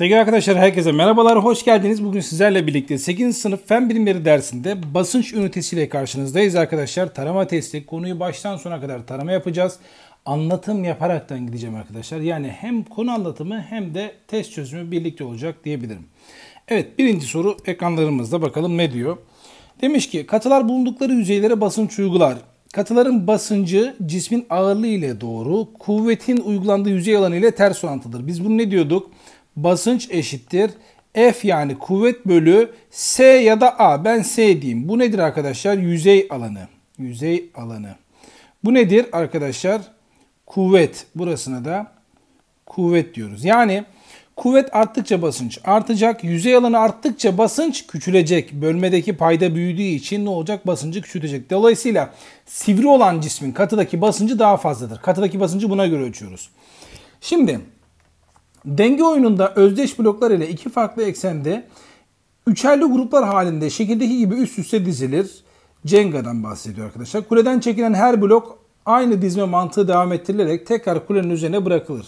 Sevgili arkadaşlar herkese merhabalar, hoş geldiniz. Bugün sizlerle birlikte 8. sınıf fen bilimleri dersinde basınç ünitesiyle karşınızdayız arkadaşlar. Tarama testi, konuyu baştan sona kadar tarama yapacağız. Anlatım yaparaktan gideceğim arkadaşlar. Yani hem konu anlatımı hem de test çözümü birlikte olacak diyebilirim. Evet birinci soru ekranlarımızda bakalım ne diyor. Demiş ki katılar bulundukları yüzeylere basınç uygular. Katıların basıncı cismin ağırlığı ile doğru, kuvvetin uygulandığı yüzey alanı ile ters orantıdır. Biz bunu ne diyorduk? basınç eşittir. F yani kuvvet bölü S ya da A. Ben S diyeyim. Bu nedir arkadaşlar? Yüzey alanı. Yüzey alanı. Bu nedir arkadaşlar? Kuvvet. Burasına da kuvvet diyoruz. Yani kuvvet arttıkça basınç artacak. Yüzey alanı arttıkça basınç küçülecek. Bölmedeki payda büyüdüğü için ne olacak? Basıncı küçülecek. Dolayısıyla sivri olan cismin katıdaki basıncı daha fazladır. Katıdaki basıncı buna göre ölçüyoruz. Şimdi Denge oyununda özdeş bloklar ile iki farklı eksende üçerli gruplar halinde şekildeki gibi üst üste dizilir. Cenga'dan bahsediyor arkadaşlar. Kuleden çekilen her blok aynı dizme mantığı devam ettirilerek tekrar kulenin üzerine bırakılır.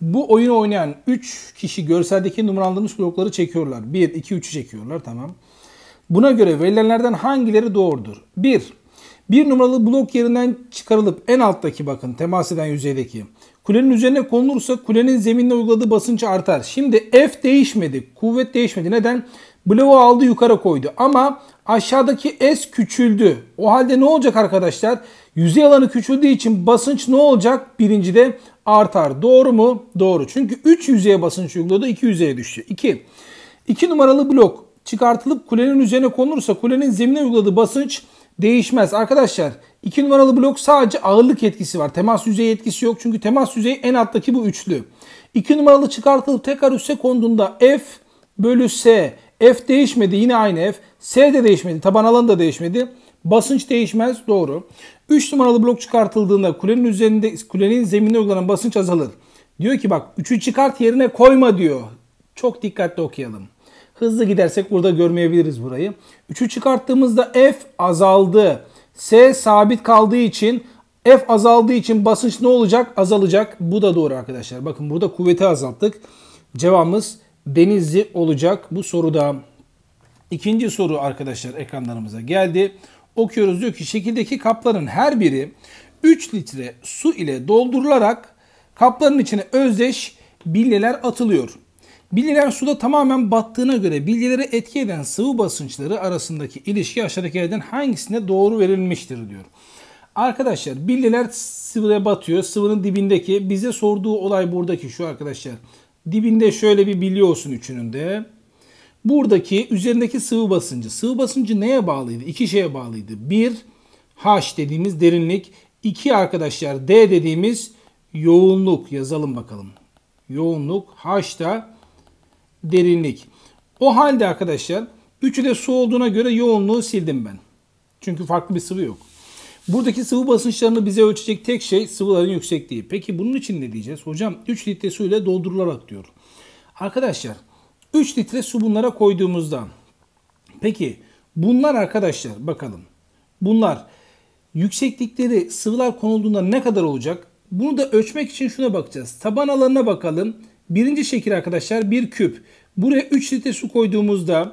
Bu oyunu oynayan 3 kişi görseldeki numaralandırılmış blokları çekiyorlar. 1, 2, 3'ü çekiyorlar tamam. Buna göre verilenlerden hangileri doğrudur? 1. Bir numaralı blok yerinden çıkarılıp en alttaki bakın temas eden yüzeydeki Kulenin üzerine konulursa kulenin zeminine uyguladığı basınç artar. Şimdi F değişmedi. Kuvvet değişmedi. Neden? Bloğu aldı yukarı koydu. Ama aşağıdaki S küçüldü. O halde ne olacak arkadaşlar? Yüzey alanı küçüldüğü için basınç ne olacak? Birincide artar. Doğru mu? Doğru. Çünkü 3 yüzeye basınç uyguladı. 2 yüzeye düştü. 2. 2 numaralı blok çıkartılıp kulenin üzerine konulursa kulenin zemine uyguladığı basınç değişmez. Arkadaşlar 2 numaralı blok sadece ağırlık etkisi var. Temas yüzeyi etkisi yok çünkü temas yüzeyi en alttaki bu üçlü. 2 numaralı çıkartılıp tekrar üste konduğunda F bölü S. F değişmedi yine aynı F. S de değişmedi. Taban alanı da değişmedi. Basınç değişmez doğru. 3 numaralı blok çıkartıldığında kulenin üzerinde kulenin zeminine uygulanan basınç azalır. Diyor ki bak 3'ü çıkart yerine koyma diyor. Çok dikkatli okuyalım. Hızlı gidersek burada görmeyebiliriz burayı. 3'ü çıkarttığımızda F azaldı. S sabit kaldığı için F azaldığı için basınç ne olacak? Azalacak. Bu da doğru arkadaşlar. Bakın burada kuvveti azalttık. Cevabımız Denizli olacak bu soruda. İkinci soru arkadaşlar ekranlarımıza geldi. Okuyoruz diyor ki şekildeki kapların her biri 3 litre su ile doldurularak kapların içine özdeş bilyeler atılıyor. Bilyeler suda tamamen battığına göre bilyelere etki eden sıvı basınçları arasındaki ilişki aşağıdaki aşağıdakilerden hangisine doğru verilmiştir diyor. Arkadaşlar bilyeler sıvıya batıyor. Sıvının dibindeki bize sorduğu olay buradaki şu arkadaşlar. Dibinde şöyle bir bilye olsun üçünün de. Buradaki üzerindeki sıvı basıncı. Sıvı basıncı neye bağlıydı? İki şeye bağlıydı. Bir H dediğimiz derinlik. İki arkadaşlar D dediğimiz yoğunluk. Yazalım bakalım. Yoğunluk H da derinlik. O halde arkadaşlar üçü de su olduğuna göre yoğunluğu sildim ben. Çünkü farklı bir sıvı yok. Buradaki sıvı basınçlarını bize ölçecek tek şey sıvıların yüksekliği. Peki bunun için ne diyeceğiz? Hocam 3 litre su ile doldurularak diyor. Arkadaşlar 3 litre su bunlara koyduğumuzda peki bunlar arkadaşlar bakalım bunlar yükseklikleri sıvılar konulduğunda ne kadar olacak? Bunu da ölçmek için şuna bakacağız. Taban alanına bakalım. Birinci şekil arkadaşlar bir küp. Buraya 3 litre su koyduğumuzda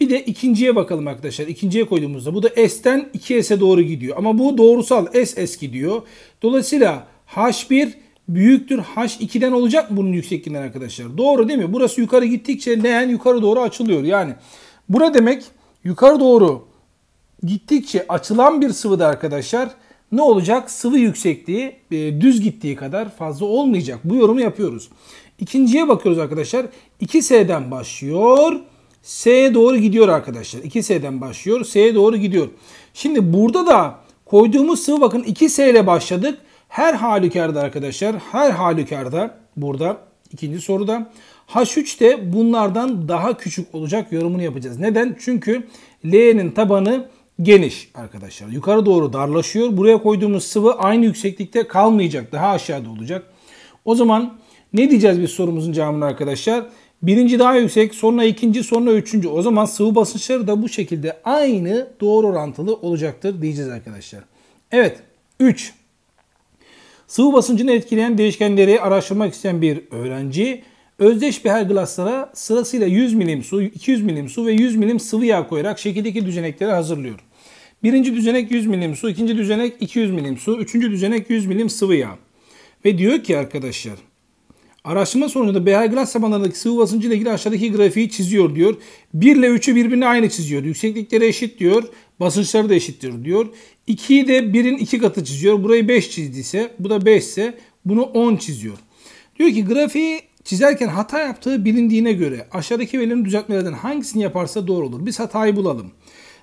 bir de ikinciye bakalım arkadaşlar. İkinciye koyduğumuzda bu da S'ten 2S'e doğru gidiyor. Ama bu doğrusal S S gidiyor. Dolayısıyla H1 büyüktür H2'den olacak bunun yüksekliğinden arkadaşlar. Doğru değil mi? Burası yukarı gittikçe nehen yukarı doğru açılıyor. Yani bura demek yukarı doğru gittikçe açılan bir sıvıda arkadaşlar ne olacak? Sıvı yüksekliği e, düz gittiği kadar fazla olmayacak. Bu yorumu yapıyoruz. İkinciye bakıyoruz arkadaşlar. 2S'den başlıyor. S'ye doğru gidiyor arkadaşlar. 2S'den başlıyor. S'ye doğru gidiyor. Şimdi burada da koyduğumuz sıvı bakın 2S ile başladık. Her halükarda arkadaşlar her halükarda burada ikinci soruda H3 de bunlardan daha küçük olacak yorumunu yapacağız. Neden? Çünkü L'nin tabanı geniş arkadaşlar. Yukarı doğru darlaşıyor. Buraya koyduğumuz sıvı aynı yükseklikte kalmayacak. Daha aşağıda olacak. O zaman ne diyeceğiz biz sorumuzun cevabını arkadaşlar? Birinci daha yüksek, sonra ikinci, sonra üçüncü. O zaman sıvı basınçları da bu şekilde aynı doğru orantılı olacaktır diyeceğiz arkadaşlar. Evet, 3. Sıvı basıncını etkileyen değişkenleri araştırmak isteyen bir öğrenci, özdeş bir glaslara sırasıyla 100 milim su, 200 milim su ve 100 milim sıvı yağ koyarak şekildeki düzenekleri hazırlıyor. Birinci düzenek 100 milim su, ikinci düzenek 200 milim su, üçüncü düzenek 100 milim sıvı yağ. Ve diyor ki arkadaşlar, Araştırma sonucunda Beher Glass tabanlarındaki sıvı basıncı ile ilgili aşağıdaki grafiği çiziyor diyor. 1 ile 3'ü birbirine aynı çiziyor. Yükseklikleri eşit diyor. Basınçları da eşittir diyor. 2'yi de 1'in 2 katı çiziyor. Burayı 5 çizdiyse bu da 5 ise bunu 10 çiziyor. Diyor ki grafiği çizerken hata yaptığı bilindiğine göre aşağıdaki verilerin düzeltmelerden hangisini yaparsa doğru olur. Biz hatayı bulalım.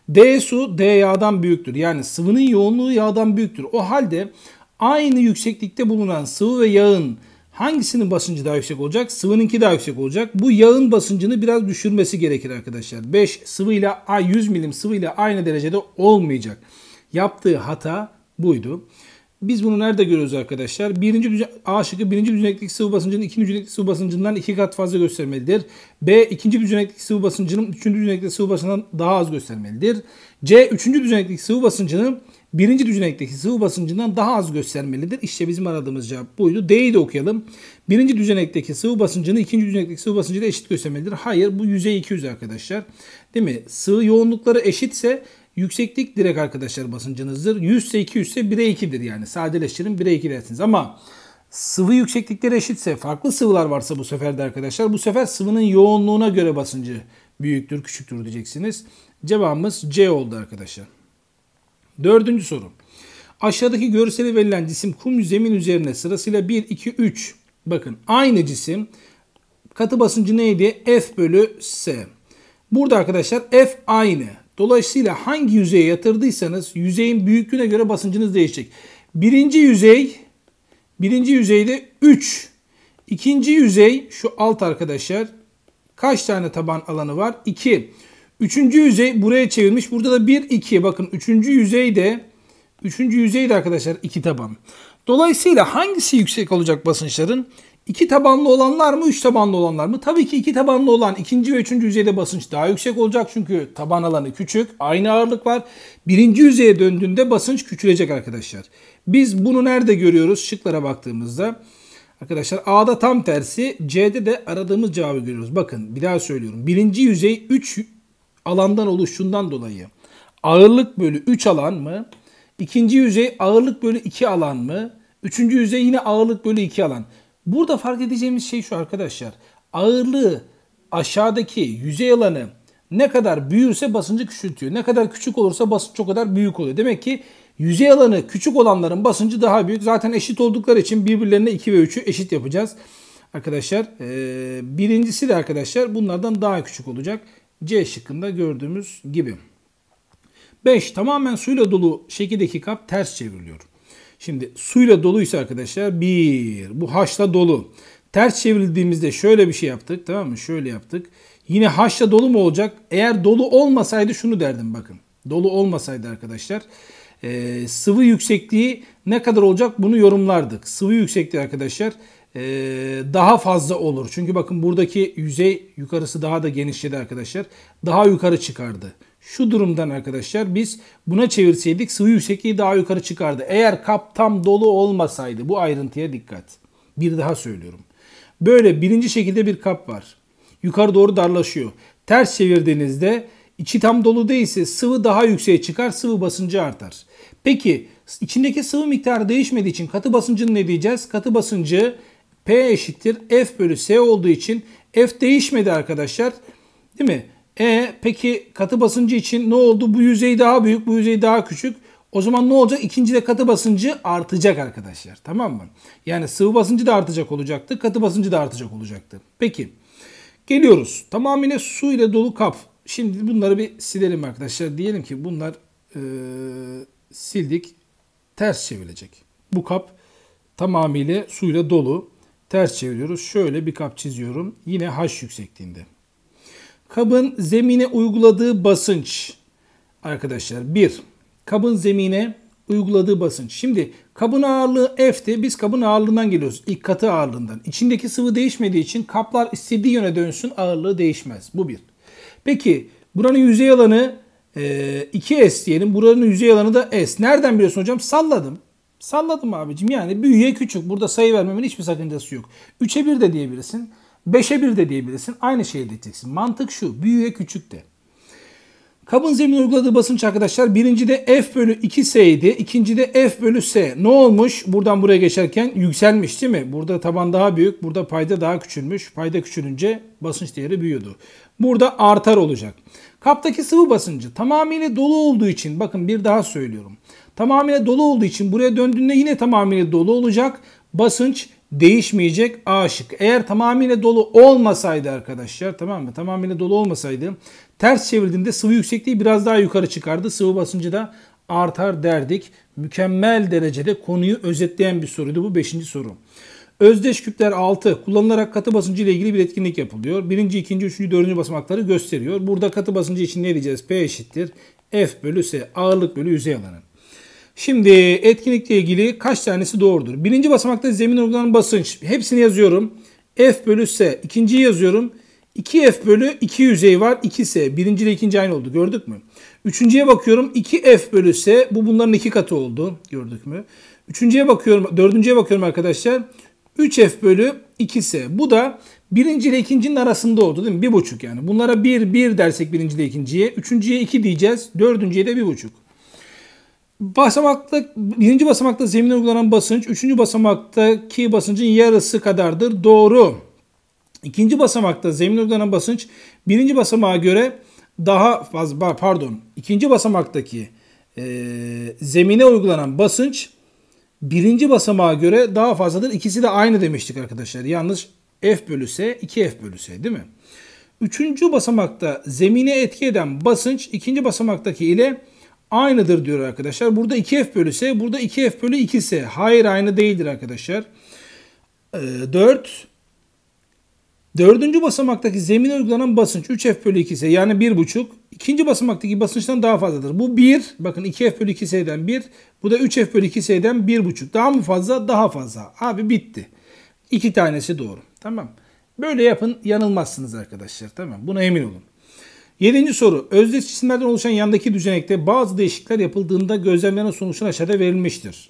D su D yağdan büyüktür. Yani sıvının yoğunluğu yağdan büyüktür. O halde aynı yükseklikte bulunan sıvı ve yağın Hangisinin basıncı daha yüksek olacak? Sıvınınki daha yüksek olacak. Bu yağın basıncını biraz düşürmesi gerekir arkadaşlar. 5 sıvıyla 100 milim sıvıyla aynı derecede olmayacak. Yaptığı hata buydu. Biz bunu nerede görüyoruz arkadaşlar? Birinci düzen, A şıkkı birinci düzeneklik sıvı basıncının ikinci düzeneklik sıvı basıncından iki kat fazla göstermelidir. B ikinci düzeneklik sıvı basıncının üçüncü düzeneklik sıvı basıncından daha az göstermelidir. C üçüncü düzeneklik sıvı basıncının birinci düzenekteki sıvı basıncından daha az göstermelidir. İşte bizim aradığımız cevap buydu. D'yi de okuyalım. Birinci düzenekteki sıvı basıncını ikinci düzenekteki sıvı basıncıyla eşit göstermelidir. Hayır bu yüzey 200 arkadaşlar. Değil mi? Sıvı yoğunlukları eşitse yükseklik direkt arkadaşlar basıncınızdır. 100 ise 200 ise 1'e 2'dir yani. Sadeleştirin 1'e 2 dersiniz. Ama sıvı yükseklikleri eşitse farklı sıvılar varsa bu sefer de arkadaşlar bu sefer sıvının yoğunluğuna göre basıncı büyüktür küçüktür diyeceksiniz. Cevabımız C oldu arkadaşlar. Dördüncü soru. Aşağıdaki görseli verilen cisim kum zemin üzerine sırasıyla 1, 2, 3. Bakın aynı cisim katı basıncı neydi? F bölü S. Burada arkadaşlar F aynı. Dolayısıyla hangi yüzeye yatırdıysanız yüzeyin büyüklüğüne göre basıncınız değişecek. Birinci yüzey, birinci yüzeyde 3. İkinci yüzey şu alt arkadaşlar kaç tane taban alanı var? 2. Üçüncü yüzey buraya çevirmiş. Burada da 1, 2. Bakın üçüncü yüzey de üçüncü yüzey de arkadaşlar iki taban. Dolayısıyla hangisi yüksek olacak basınçların? İki tabanlı olanlar mı, üç tabanlı olanlar mı? Tabii ki iki tabanlı olan ikinci ve üçüncü yüzeyde basınç daha yüksek olacak. Çünkü taban alanı küçük, aynı ağırlık var. Birinci yüzeye döndüğünde basınç küçülecek arkadaşlar. Biz bunu nerede görüyoruz şıklara baktığımızda? Arkadaşlar A'da tam tersi, C'de de aradığımız cevabı görüyoruz. Bakın bir daha söylüyorum. Birinci yüzey 3 alandan oluşundan dolayı ağırlık bölü 3 alan mı? İkinci yüzey ağırlık bölü 2 alan mı? Üçüncü yüzey yine ağırlık bölü 2 alan. Burada fark edeceğimiz şey şu arkadaşlar. Ağırlığı aşağıdaki yüzey alanı ne kadar büyürse basıncı küçültüyor. Ne kadar küçük olursa basınç o kadar büyük oluyor. Demek ki yüzey alanı küçük olanların basıncı daha büyük. Zaten eşit oldukları için birbirlerine 2 ve 3'ü eşit yapacağız. Arkadaşlar birincisi de arkadaşlar bunlardan daha küçük olacak. C şıkkında gördüğümüz gibi. 5. Tamamen suyla dolu şekildeki kap ters çevriliyor. Şimdi suyla doluysa arkadaşlar 1. Bu haşla dolu. Ters çevrildiğimizde şöyle bir şey yaptık tamam mı? Şöyle yaptık. Yine haşla dolu mu olacak? Eğer dolu olmasaydı şunu derdim bakın. Dolu olmasaydı arkadaşlar e, sıvı yüksekliği ne kadar olacak bunu yorumlardık. Sıvı yüksekliği arkadaşlar ee, daha fazla olur. Çünkü bakın buradaki yüzey yukarısı daha da genişledi arkadaşlar. Daha yukarı çıkardı. Şu durumdan arkadaşlar biz buna çevirseydik sıvı yüksekliği daha yukarı çıkardı. Eğer kap tam dolu olmasaydı bu ayrıntıya dikkat. Bir daha söylüyorum. Böyle birinci şekilde bir kap var. Yukarı doğru darlaşıyor. Ters çevirdiğinizde içi tam dolu değilse sıvı daha yükseğe çıkar, sıvı basıncı artar. Peki içindeki sıvı miktarı değişmediği için katı basıncını ne diyeceğiz? Katı basıncı P eşittir F bölü S olduğu için F değişmedi arkadaşlar. Değil mi? E peki katı basıncı için ne oldu? Bu yüzey daha büyük, bu yüzey daha küçük. O zaman ne olacak? İkinci de katı basıncı artacak arkadaşlar. Tamam mı? Yani sıvı basıncı da artacak olacaktı. Katı basıncı da artacak olacaktı. Peki. Geliyoruz. Tamamıyla su ile dolu kap. Şimdi bunları bir silelim arkadaşlar. Diyelim ki bunlar e, sildik. Ters çevrilecek. Bu kap tamamıyla suyla dolu ters çeviriyoruz. Şöyle bir kap çiziyorum. Yine H yüksekliğinde. Kabın zemine uyguladığı basınç arkadaşlar 1. Kabın zemine uyguladığı basınç. Şimdi kabın ağırlığı F'ti. Biz kabın ağırlığından geliyoruz. İlk katı ağırlığından. İçindeki sıvı değişmediği için kaplar istediği yöne dönsün ağırlığı değişmez. Bu bir. Peki buranın yüzey alanı e, 2S diyelim. Buranın yüzey alanı da S. Nereden biliyorsun hocam? Salladım. Salladım abicim. Yani büyüye küçük. Burada sayı vermemin hiçbir sakıncası yok. 3'e 1 de diyebilirsin. 5'e 1 de diyebilirsin. Aynı şeyi diyeceksin. Mantık şu. Büyüye küçük de. Kabın zemin uyguladığı basınç arkadaşlar birinci de F bölü 2S idi. İkinci de F bölü S. Ne olmuş? Buradan buraya geçerken yükselmiş değil mi? Burada taban daha büyük. Burada payda daha küçülmüş. Payda küçülünce basınç değeri büyüyordu. Burada artar olacak. Kaptaki sıvı basıncı tamamıyla dolu olduğu için bakın bir daha söylüyorum tamamıyla dolu olduğu için buraya döndüğünde yine tamamıyla dolu olacak. Basınç değişmeyecek Aşık. Eğer tamamıyla dolu olmasaydı arkadaşlar tamam mı? Tamamıyla dolu olmasaydı ters çevirdiğinde sıvı yüksekliği biraz daha yukarı çıkardı. Sıvı basıncı da artar derdik. Mükemmel derecede konuyu özetleyen bir soruydu bu 5. soru. Özdeş küpler 6 kullanılarak katı basıncı ile ilgili bir etkinlik yapılıyor. 1. 2. 3. 4. basamakları gösteriyor. Burada katı basıncı için ne diyeceğiz? P eşittir. F bölü S ağırlık bölü yüzey alanı. Şimdi etkinlikle ilgili kaç tanesi doğrudur? Birinci basamakta zemin uygulanan basınç. Hepsini yazıyorum. F bölü S. İkinciyi yazıyorum. 2F bölü 2 yüzey var. 2S. Birinci ile ikinci aynı oldu. Gördük mü? Üçüncüye bakıyorum. 2F bölü S. Bu bunların iki katı oldu. Gördük mü? Üçüncüye bakıyorum. Dördüncüye bakıyorum arkadaşlar. 3F bölü 2S. Bu da birinci ile ikincinin arasında oldu değil mi? Bir buçuk yani. Bunlara 1, 1 dersek birinci ile ikinciye. Üçüncüye 2 diyeceğiz. Dördüncüye de bir buçuk. Basamakta, birinci basamakta zemine uygulanan basınç, üçüncü basamaktaki basıncın yarısı kadardır. Doğru. İkinci basamakta zemine uygulanan basınç, birinci basamağa göre daha fazla, pardon, ikinci basamaktaki e, zemine uygulanan basınç, birinci basamağa göre daha fazladır. İkisi de aynı demiştik arkadaşlar. Yalnız F bölü S, 2F bölü S değil mi? Üçüncü basamakta zemine etki eden basınç, ikinci basamaktaki ile aynıdır diyor arkadaşlar. Burada 2f bölü s, burada 2f bölü 2s. Hayır aynı değildir arkadaşlar. Ee, 4 Dördüncü basamaktaki zemin uygulanan basınç 3F bölü 2S yani 1,5. İkinci basamaktaki basınçtan daha fazladır. Bu 1. Bakın 2F bölü 2S'den 1. Bu da 3F bölü 2S'den 1,5. Daha mı fazla? Daha fazla. Abi bitti. İki tanesi doğru. Tamam. Böyle yapın yanılmazsınız arkadaşlar. Tamam. Buna emin olun. Yedinci soru. Özdeş cisimlerden oluşan yandaki düzenekte bazı değişiklikler yapıldığında gözlemlenen sonuçlar aşağıda verilmiştir.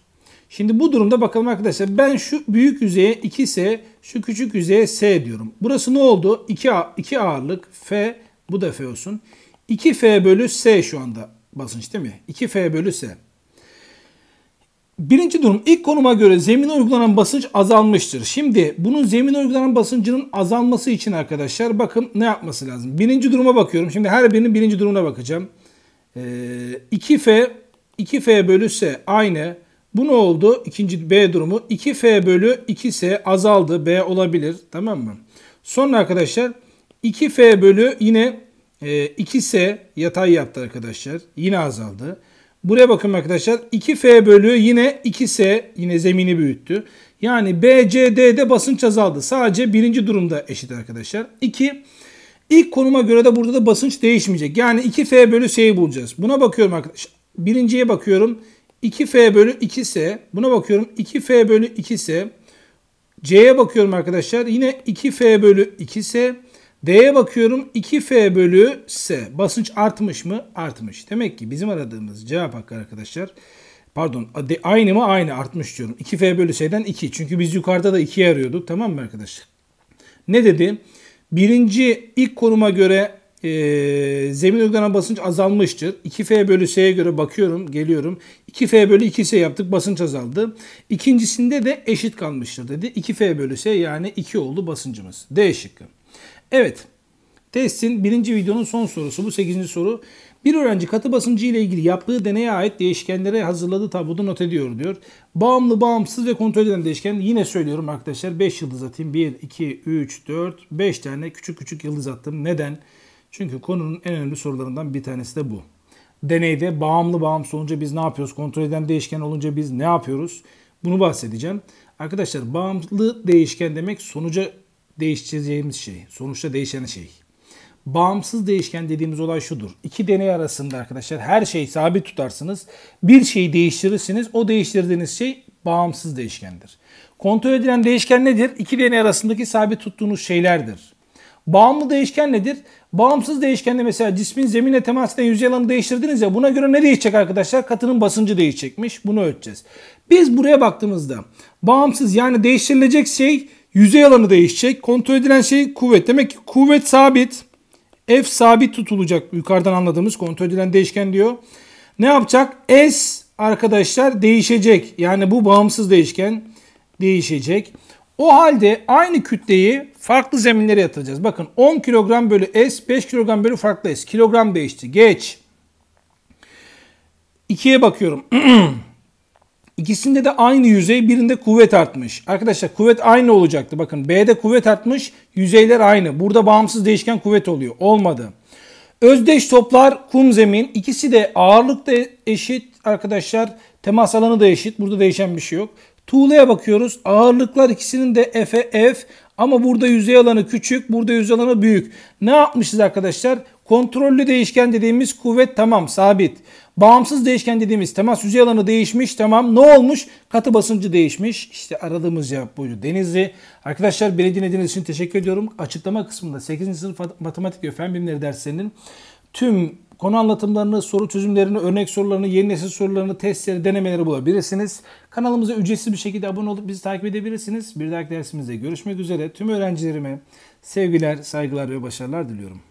Şimdi bu durumda bakalım arkadaşlar ben şu büyük yüzeye 2 S şu küçük yüzeye S diyorum. Burası ne oldu? 2, 2 ağırlık F bu da F olsun. 2F bölü S şu anda basınç değil mi? 2F bölü S. Birinci durum ilk konuma göre zemine uygulanan basınç azalmıştır. Şimdi bunun zemine uygulanan basıncının azalması için arkadaşlar bakın ne yapması lazım. Birinci duruma bakıyorum. Şimdi her birinin birinci durumuna bakacağım. Ee, 2F 2F bölü S aynı. Bu ne oldu? İkinci B durumu 2F bölü 2S azaldı. B olabilir. Tamam mı? Sonra arkadaşlar 2F bölü yine e, 2S yatay yaptı arkadaşlar. Yine azaldı. Buraya bakın arkadaşlar 2F bölü yine 2S yine zemini büyüttü. Yani BCD'de basınç azaldı. Sadece birinci durumda eşit arkadaşlar. 2 İlk konuma göre de burada da basınç değişmeyecek. Yani 2F bölü S'yi bulacağız. Buna bakıyorum arkadaşlar. Birinciye bakıyorum. 2F bölü 2S. Buna bakıyorum. 2F bölü 2S. C'ye bakıyorum arkadaşlar. Yine 2F bölü 2S. D'ye bakıyorum 2F bölü S. Basınç artmış mı? Artmış. Demek ki bizim aradığımız cevap hakkı arkadaşlar pardon aynı mı? Aynı artmış diyorum. 2F bölü S'den 2. Çünkü biz yukarıda da 2'yi arıyorduk. Tamam mı arkadaşlar? Ne dedi? Birinci ilk konuma göre e, zemin uygulanan basınç azalmıştır. 2F bölü S'ye göre bakıyorum, geliyorum. 2F bölü 2S yaptık, basınç azaldı. İkincisinde de eşit kalmıştır dedi. 2F bölü S yani 2 oldu basıncımız. D şıkkı. Evet. Testin birinci videonun son sorusu. Bu sekizinci soru. Bir öğrenci katı basıncı ile ilgili yaptığı deneye ait değişkenlere hazırladığı tabloda not ediyor diyor. Bağımlı, bağımsız ve kontrol eden değişken yine söylüyorum arkadaşlar 5 yıldız atayım. 1, 2, 3, 4, 5 tane küçük küçük yıldız attım. Neden? Çünkü konunun en önemli sorularından bir tanesi de bu. Deneyde bağımlı bağımsız olunca biz ne yapıyoruz? Kontrol eden değişken olunca biz ne yapıyoruz? Bunu bahsedeceğim. Arkadaşlar bağımlı değişken demek sonuca değiştireceğimiz şey. Sonuçta değişen şey. Bağımsız değişken dediğimiz olay şudur. İki deney arasında arkadaşlar her şeyi sabit tutarsınız. Bir şeyi değiştirirsiniz. O değiştirdiğiniz şey bağımsız değişkendir. Kontrol edilen değişken nedir? İki deney arasındaki sabit tuttuğunuz şeylerdir. Bağımlı değişken nedir? Bağımsız değişkende mesela cismin zeminle temas eden yüzey alanı değiştirdiniz ya buna göre ne değişecek arkadaşlar? Katının basıncı değişecekmiş. Bunu ölçeceğiz. Biz buraya baktığımızda bağımsız yani değiştirilecek şey Yüzey alanı değişecek. Kontrol edilen şey kuvvet. Demek ki kuvvet sabit. F sabit tutulacak. Yukarıdan anladığımız kontrol edilen değişken diyor. Ne yapacak? S arkadaşlar değişecek. Yani bu bağımsız değişken değişecek. O halde aynı kütleyi farklı zeminlere yatıracağız. Bakın 10 kilogram bölü S, 5 kilogram bölü farklı S. Kilogram değişti. Geç. 2'ye bakıyorum. İkisinde de aynı yüzey birinde kuvvet artmış. Arkadaşlar kuvvet aynı olacaktı. Bakın B'de kuvvet artmış yüzeyler aynı. Burada bağımsız değişken kuvvet oluyor. Olmadı. Özdeş toplar kum zemin ikisi de ağırlık da eşit arkadaşlar. Temas alanı da eşit. Burada değişen bir şey yok. Tuğlaya bakıyoruz. Ağırlıklar ikisinin de F, F ama burada yüzey alanı küçük, burada yüzey alanı büyük. Ne yapmışız arkadaşlar? Kontrollü değişken dediğimiz kuvvet tamam sabit. Bağımsız değişken dediğimiz temas yüzey alanı değişmiş. Tamam ne olmuş? Katı basıncı değişmiş. İşte aradığımız cevap buydu Denizli. Arkadaşlar beni dinlediğiniz için teşekkür ediyorum. Açıklama kısmında 8. sınıf matematik ve fen bilimleri derslerinin tüm konu anlatımlarını, soru çözümlerini, örnek sorularını, yeni nesil sorularını, testleri, denemeleri bulabilirsiniz. Kanalımıza ücretsiz bir şekilde abone olup bizi takip edebilirsiniz. Bir dahaki dersimizde görüşmek üzere. Tüm öğrencilerime sevgiler, saygılar ve başarılar diliyorum.